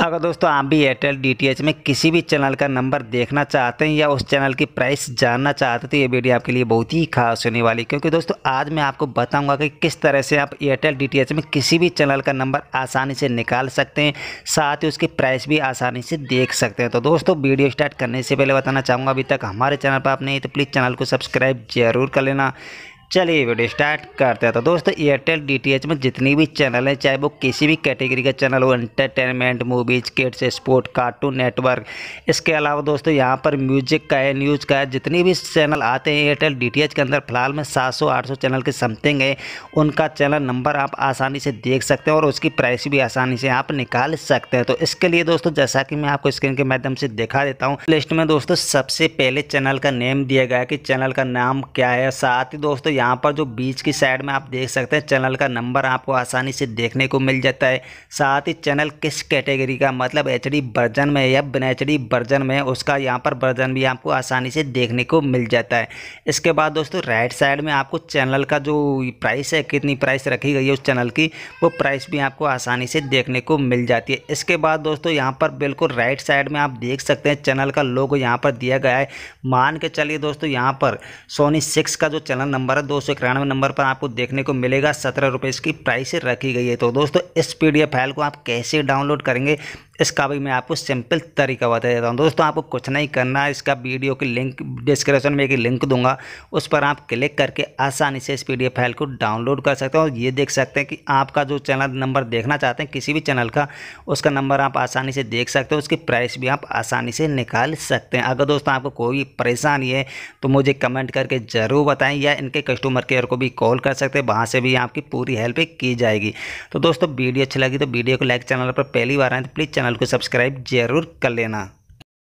अगर दोस्तों आप भी एयरटेल डी में किसी भी चैनल का नंबर देखना चाहते हैं या उस चैनल की प्राइस जानना चाहते हैं तो ये वीडियो आपके लिए बहुत ही खास होने वाली क्योंकि दोस्तों आज मैं आपको बताऊंगा कि किस तरह से आप एयरटेल डी में किसी भी चैनल का नंबर आसानी से निकाल सकते हैं साथ ही उसकी प्राइस भी आसानी से देख सकते हैं तो दोस्तों वीडियो स्टार्ट करने से पहले बताना चाहूँगा अभी तक हमारे चैनल पर आप नहीं तो प्लीज़ चैनल को सब्सक्राइब जरूर कर लेना चलिए वीडियो स्टार्ट करते हैं तो दोस्तों एयरटेल डीटीएच में जितनी भी चैनल हैं चाहे वो किसी भी कैटेगरी का चैनल हो entertainment movies kids sport cartoon network इसके अलावा दोस्तों यहाँ पर म्यूजिक का है न्यूज़ का है जितनी भी चैनल आते हैं एयरटेल डीटीएच के अंदर फिलहाल में 700-800 चैनल के समथिंग है उनका चैनल नंबर आप आसानी से देख सकते हैं और उसकी प्राइस भी आसानी से आप निकाल सकते हैं तो इसके लिए दोस्तों जैसा कि मैं आपको स्क्रीन के माध्यम से दिखा देता हूँ लिस्ट में दोस्तों सबसे पहले चैनल का नेम दिया गया कि चैनल का नाम क्या है साथ ही दोस्तों यहाँ पर जो बीच की साइड में आप देख सकते हैं चैनल का नंबर आपको आसानी से देखने को मिल जाता है साथ ही चैनल किस कैटेगरी का मतलब एच डी वर्जन में या बिना एच डी वर्जन में उसका यहाँ पर वर्जन भी आपको आसानी से देखने को मिल जाता है इसके बाद दोस्तों राइट साइड में आपको चैनल का जो प्राइस है कितनी प्राइस रखी गई है उस चैनल की वो प्राइस भी आपको आसानी से देखने को मिल जाती है इसके बाद दोस्तों यहाँ पर बिल्कुल राइट साइड में आप देख सकते हैं चैनल का लोगो यहाँ पर दिया गया है मान के चलिए दोस्तों यहाँ पर सोनी सिक्स का जो चैनल नंबर है दो सौ इक्यानवे नंबर पर आपको देखने को मिलेगा सत्रह रुपये इसकी प्राइस रखी गई है तो दोस्तों इस पी फाइल को आप कैसे डाउनलोड करेंगे इसका भी मैं आपको सिंपल तरीका बता देता हूँ दोस्तों आपको कुछ नहीं करना है इसका वीडियो की लिंक डिस्क्रिप्शन में एक लिंक दूंगा उस पर आप क्लिक करके आसानी से इस पीडीएफ फाइल को डाउनलोड कर सकते हैं और ये देख सकते हैं कि आपका जो चैनल नंबर देखना चाहते हैं किसी भी चैनल का उसका नंबर आप आसानी से देख सकते हो उसकी प्राइस भी आप आसानी से निकाल सकते हैं अगर दोस्तों आपको कोई परेशानी है तो मुझे कमेंट करके ज़रूर बताएं या इनके कस्टमर केयर को भी कॉल कर सकते हैं वहाँ से भी आपकी पूरी हेल्प की जाएगी तो दोस्तों वीडियो अच्छी लगी तो वीडियो को लाइक चैनल पर पहली बार आए तो प्लीज़ चैनल चैनल को सब्सक्राइब ज़रूर कर लेना